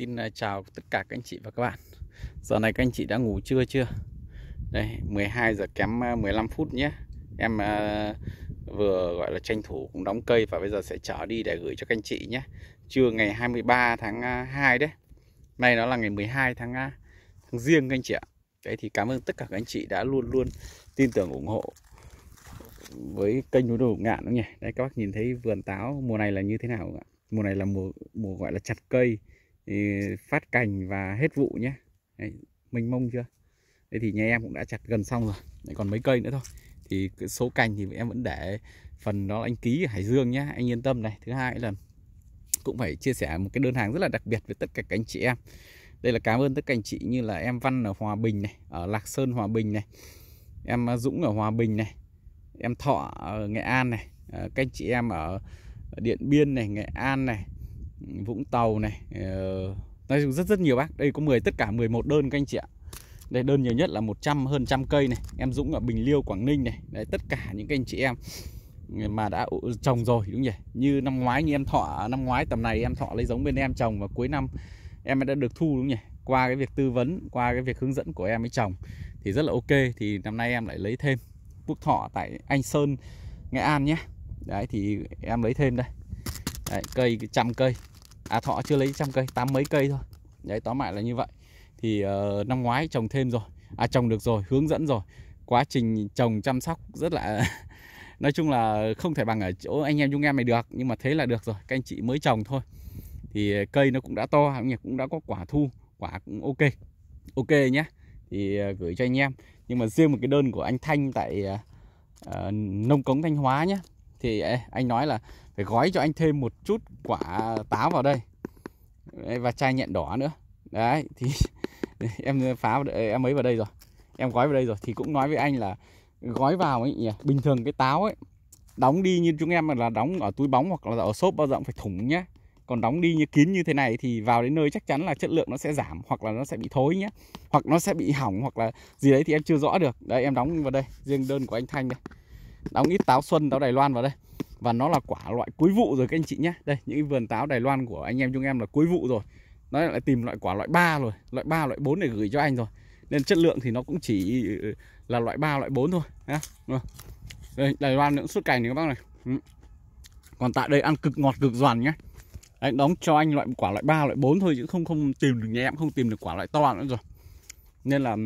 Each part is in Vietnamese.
Xin à, chào tất cả các anh chị và các bạn Giờ này các anh chị đã ngủ trưa chưa? Đây 12 giờ kém 15 à, phút nhé Em à, vừa gọi là tranh thủ cũng đóng cây Và bây giờ sẽ trở đi để gửi cho các anh chị nhé Trưa ngày 23 tháng 2 đấy Nay nó là ngày 12 tháng tháng riêng các anh chị ạ Đấy thì cảm ơn tất cả các anh chị đã luôn luôn tin tưởng ủng hộ với kênh núi đồ ngạn đúng nhỉ? Đây các bác nhìn thấy vườn táo mùa này là như thế nào ạ? Mùa này là mùa mùa gọi là chặt cây thì phát cành và hết vụ nhé Đấy, mình mông chưa Đây thì nhà em cũng đã chặt gần xong rồi Đấy, còn mấy cây nữa thôi thì số cành thì em vẫn để phần đó anh ký ở Hải Dương nhé anh yên tâm này thứ hai là cũng phải chia sẻ một cái đơn hàng rất là đặc biệt với tất cả các anh chị em đây là cảm ơn tất cả anh chị như là em Văn ở Hòa Bình này ở Lạc Sơn Hòa Bình này em Dũng ở Hòa Bình này em Thọ ở Nghệ An này ờ, các anh chị em ở Điện Biên này Nghệ An này Vũng Tàu này uh, Nói chung rất rất nhiều bác Đây có 10 tất cả 11 đơn các anh chị ạ Đây đơn nhiều nhất là 100 hơn trăm cây này Em Dũng ở Bình Liêu Quảng Ninh này Đấy tất cả những các anh chị em mà đã trồng rồi đúng nhỉ như năm ngoái như em thọ năm ngoái tầm này em thọ lấy giống bên em trồng và cuối năm em đã được thu đúng nhỉ qua cái việc tư vấn qua cái việc hướng dẫn của em ấy trồng thì rất là ok thì năm nay em lại lấy thêm quốc thọ tại anh sơn nghệ an nhé đấy thì em lấy thêm đây đấy, cây trăm cây à thọ chưa lấy trăm cây tám mấy cây thôi đấy tóm lại là như vậy thì uh, năm ngoái trồng thêm rồi à trồng được rồi hướng dẫn rồi quá trình trồng chăm sóc rất là nói chung là không thể bằng ở chỗ anh em chúng em này được nhưng mà thế là được rồi các anh chị mới trồng thôi thì cây nó cũng đã to cũng đã có quả thu quả cũng ok ok nhé thì ờ, gửi cho anh em nhưng mà riêng một cái đơn của anh Thanh tại uh, nông cống Thanh Hóa nhé thì anh nói là để gói cho anh thêm một chút quả táo vào đây và chai nhện đỏ nữa đấy thì em phá em ấy vào đây rồi em gói vào đây rồi thì cũng nói với anh là gói vào ấy nhỉ bình thường cái táo ấy đóng đi như chúng em là đóng ở túi bóng hoặc là ở xốp bao giờ cũng phải thủng nhá còn đóng đi như kín như thế này thì vào đến nơi chắc chắn là chất lượng nó sẽ giảm hoặc là nó sẽ bị thối nhé hoặc nó sẽ bị hỏng hoặc là gì đấy thì em chưa rõ được đây em đóng vào đây riêng đơn của anh thanh đây đóng ít táo xuân táo đài loan vào đây và nó là quả loại cuối vụ rồi các anh chị nhé Đây những vườn táo Đài Loan của anh em chúng em là cuối vụ rồi Nó lại tìm loại quả loại 3 rồi Loại 3 loại 4 để gửi cho anh rồi Nên chất lượng thì nó cũng chỉ là loại 3 loại 4 thôi nhá Đây Đài Loan những suốt cành thì các bác này ừ. Còn tại đây ăn cực ngọt cực giòn nhé anh đóng cho anh loại quả loại 3 loại 4 thôi chứ không không tìm được nhé em không tìm được quả loại to nữa rồi nên là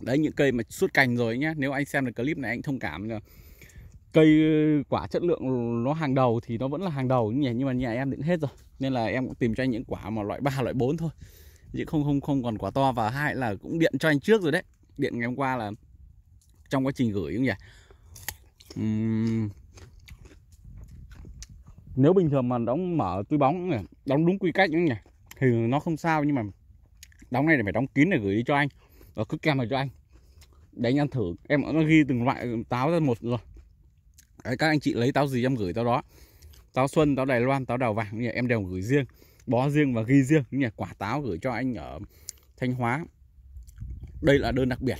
đấy những cây mà suốt cành rồi nhé nếu anh xem được clip này anh thông cảm là cây ờ, quả chất lượng nó hàng đầu thì nó vẫn là hàng đầu nhỉ nhưng mà nhà em định hết rồi nên là em cũng tìm cho anh những quả mà loại 3 loại 4 thôi chứ không không không còn quả to và hai là cũng điện cho anh trước rồi đấy điện ngày hôm qua là trong quá trình gửi cũng nhỉ uhm. nếu bình thường mà đóng mở túi bóng đóng đúng quy cách cũng nhỉ thì nó không sao nhưng mà đóng này để phải đóng kín để gửi đi cho anh và cứ kèm vào cho anh để anh ăn thử em đã ghi từng loại táo ra một rồi các anh chị lấy táo gì em gửi táo đó táo xuân táo đài loan táo đào vàng nhỉ em đều gửi riêng bó riêng và ghi riêng nhỉ quả táo gửi cho anh ở thanh hóa đây là đơn đặc biệt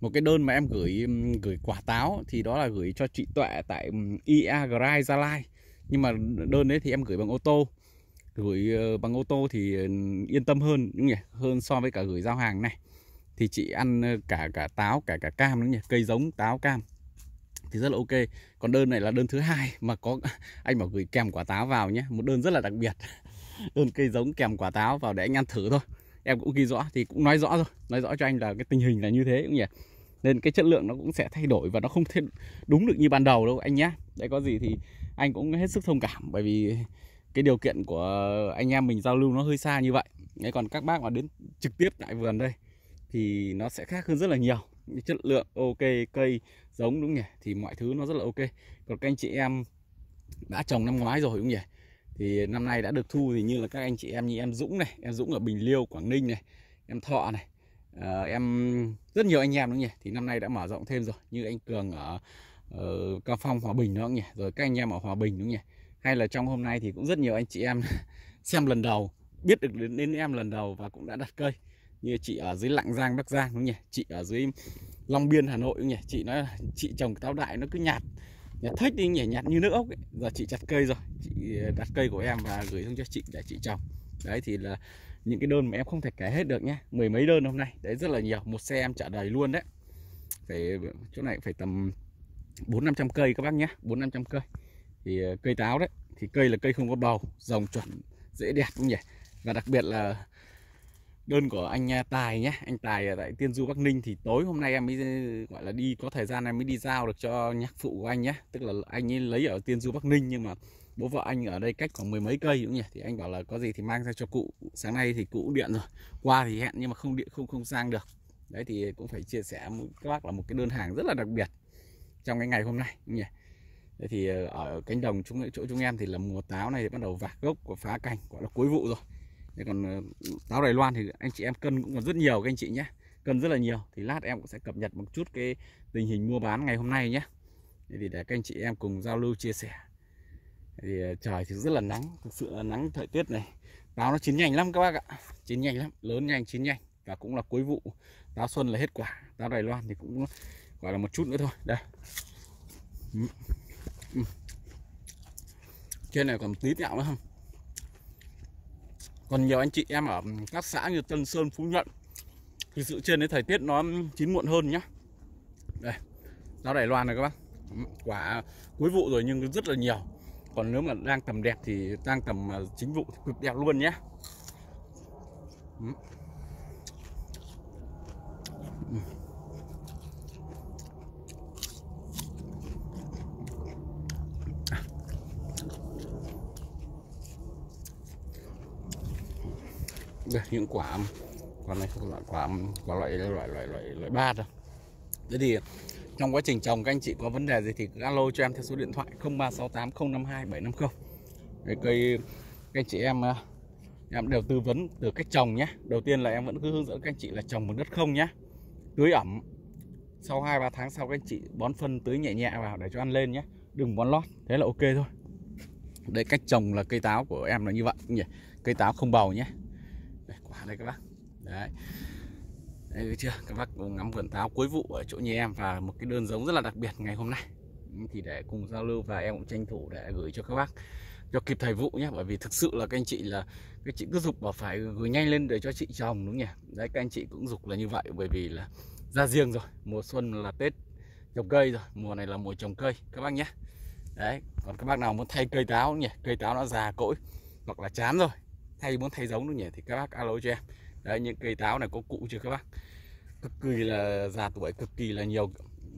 một cái đơn mà em gửi gửi quả táo thì đó là gửi cho chị tuệ tại ia grai gia lai nhưng mà đơn đấy thì em gửi bằng ô tô gửi ờ, bằng ô tô thì yên tâm hơn đúng nhỉ hơn so với cả gửi giao hàng này thì chị ăn cả cả táo cả cả cam nữa nhỉ cây giống táo cam thì rất là ok còn đơn này là đơn thứ hai mà có anh bảo gửi kèm quả táo vào nhé một đơn rất là đặc biệt đơn cây giống kèm quả táo vào để anh ăn thử thôi em cũng ghi rõ thì cũng nói rõ rồi nói rõ cho anh là cái tình hình là như thế cũng nhỉ nên cái chất lượng nó cũng sẽ thay đổi và nó không thể đúng được như ban đầu đâu anh nhé để có gì thì anh cũng hết sức thông cảm bởi vì cái điều kiện của anh em mình giao lưu nó hơi xa như vậy đấy còn các bác mà đến trực tiếp tại vườn đây thì nó sẽ khác hơn rất là nhiều chất lượng ok cây giống đúng nhỉ thì mọi thứ nó rất là ok còn các anh chị em đã trồng năm ngoái rồi đúng nhỉ thì năm nay đã được thu thì như là các anh chị em như em Dũng này em Dũng ở Bình Liêu Quảng Ninh này em Thọ này à, em rất nhiều anh em đúng nhỉ thì năm nay đã mở rộng thêm rồi như anh Cường ở, ở ờ, Cao Phong Hòa Bình đúng nhỉ rồi các anh em ở Hòa Bình đúng nhỉ hay là trong hôm nay thì cũng rất nhiều anh chị em xem lần đầu biết được đến, đến em lần đầu và cũng đã đặt cây như chị ở dưới lạng giang bắc giang đúng nhỉ chị ở dưới long biên hà nội đúng nhỉ chị nói chị trồng táo đại nó cứ nhạt nhạt thích đi nhỉ nhạt như nước ốc ấy. giờ chị chặt cây rồi chị ờ, đặt cây của em và gửi xuống cho chị để chị trồng đấy thì là những cái đơn mà em không thể kể hết được nhé mười mấy đơn hôm nay đấy rất là nhiều một xe em trả đầy luôn đấy phải chỗ này phải tầm bốn năm trăm cây các bác nhé bốn năm trăm cây thì ờ, cây táo đấy thì cây là cây không có bầu rồng chuẩn dễ đẹp không nhỉ và đặc biệt là đơn của anh Tài nhé anh Tài ở tại Tiên Du Bắc Ninh thì tối hôm nay em mới gọi là đi có thời gian em mới đi giao được cho nhạc phụ của anh nhé tức là anh ấy lấy ở Tiên Du Bắc Ninh nhưng mà bố vợ anh ở đây cách khoảng mười mấy cây đúng nhỉ thì anh bảo là có gì thì mang ra cho cụ sáng nay thì cụ điện rồi qua thì hẹn nhưng mà không điện không không sang được đấy thì cũng phải chia sẻ với các bác là một cái đơn hàng rất là đặc biệt trong cái ngày hôm nay đúng nhỉ đấy thì ờ, ở cánh đồng chúng chỗ chúng em thì là mùa táo này thì bắt đầu vạc gốc của phá cành gọi là cuối vụ rồi Thế còn ờ, táo Đài Loan thì anh chị em cân cũng còn rất nhiều các anh chị nhé Cân rất là nhiều Thì lát em cũng sẽ cập nhật một chút cái tình hình mua bán ngày hôm nay nhé Thì để các anh chị em cùng giao lưu chia sẻ Thì ờ, trời thì rất là nắng Thực sự là nắng thời tiết này Táo nó chín nhanh lắm các bác ạ Chín nhanh lắm, lớn nhanh, chín nhanh Và cũng là cuối vụ Táo xuân là hết quả Táo Đài Loan thì cũng gọi là một chút nữa thôi Đây ừ. Ừ. Trên này còn tí tẹo nữa không còn nhiều anh chị em ở các xã như Tân Sơn, Phú Nhuận thực sự trên đấy thời tiết nó chín muộn hơn nhá đây rau Đài Loan này các bác quả cuối vụ rồi nhưng rất là nhiều còn nếu mà đang tầm đẹp thì đang tầm à, chính vụ thì cực đẹp luôn nhé đây những quả con này không loại quả quả loại loại loại loại loại ba đâu thế thì trong quá trình trồng các anh chị có vấn đề gì thì cứ alo cho em theo số điện thoại 0368 052 750 Đấy, cây các anh chị em ờ, em đều tư vấn từ cách trồng nhé đầu tiên là em vẫn cứ hướng dẫn các anh chị là trồng bằng đất không nhé tưới ẩm sau 2-3 tháng sau các anh chị bón phân tưới nhẹ nhẹ vào để cho ăn lên nhé đừng bón lót thế là ok thôi đây cách trồng là cây táo của em là như vậy nhỉ cây táo không bầu nhé đây các bác đấy đây chưa các bác cùng ngắm vườn táo cuối vụ ở chỗ nhà em và một cái đơn giống rất là đặc biệt ngày hôm nay ừ, thì để cùng giao lưu và em cũng tranh thủ để gửi cho các bác cho kịp thời vụ nhé bởi vì thực sự là các anh chị là các chị cứ dục bảo phải gửi nhanh lên để cho chị chồng đúng nhỉ đấy các anh chị cũng dục là như vậy bởi vì là ra riêng rồi mùa xuân là tết trồng cây rồi mùa này là mùa trồng cây các bác nhé đấy còn các bác nào muốn thay cây táo nhỉ cây táo nó già cỗi hoặc là chán rồi thay muốn thay giống nữa nhỉ thì các bác alo cho em đấy những cây táo này có cụ chưa các bác cực kỳ là già tuổi cực kỳ là nhiều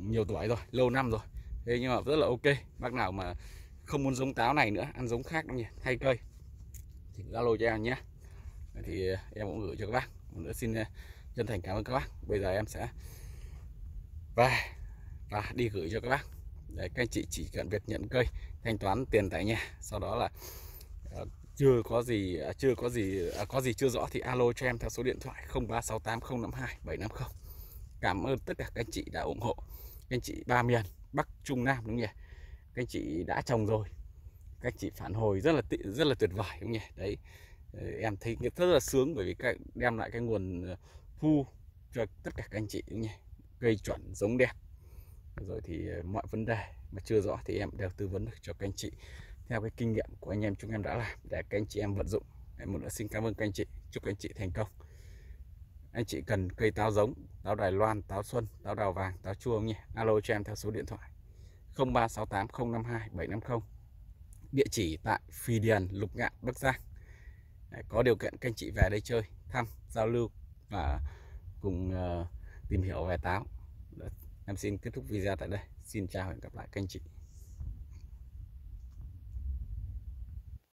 nhiều tuổi rồi lâu năm rồi thế nhưng mà rất là ok bác nào mà không muốn giống táo này nữa ăn giống khác đâu nhỉ thay cây thì alo cho em nhé thì em cũng gửi cho các bác một nữa xin ờ, chân thành cảm ơn các bác bây giờ em sẽ về và đi gửi cho các bác để các anh chị chỉ cần việc nhận cây thanh toán tiền tại nhà sau đó là ờ, chưa có gì à, chưa có gì à, có gì chưa rõ thì alo cho em theo số điện thoại 0368052750 cảm ơn tất cả các anh chị đã ủng hộ các anh chị ba miền bắc trung nam đúng không nhỉ các anh chị đã trồng rồi các anh chị phản hồi rất là rất là tuyệt vời đúng không nhỉ đấy em thấy rất là sướng bởi vì các đem lại cái nguồn ờ, thu cho tất cả các anh chị đúng không nhỉ cây chuẩn giống đẹp rồi thì ờ, mọi vấn đề mà chưa rõ thì em đều tư vấn được cho các anh chị theo cái kinh nghiệm của anh em chúng em đã làm để các anh chị em vận dụng em một nữa xin cảm ơn các anh chị chúc anh chị thành công anh chị cần cây táo giống táo Đài Loan táo Xuân táo đào vàng táo chua không nhỉ alo cho em theo số điện thoại 0368052750. địa chỉ tại Phi Điền Lục Ngạn Bắc Giang có điều kiện các anh chị về đây chơi thăm giao lưu và cùng ờ, tìm hiểu về táo em xin kết thúc video tại đây xin chào và hẹn gặp lại các anh chị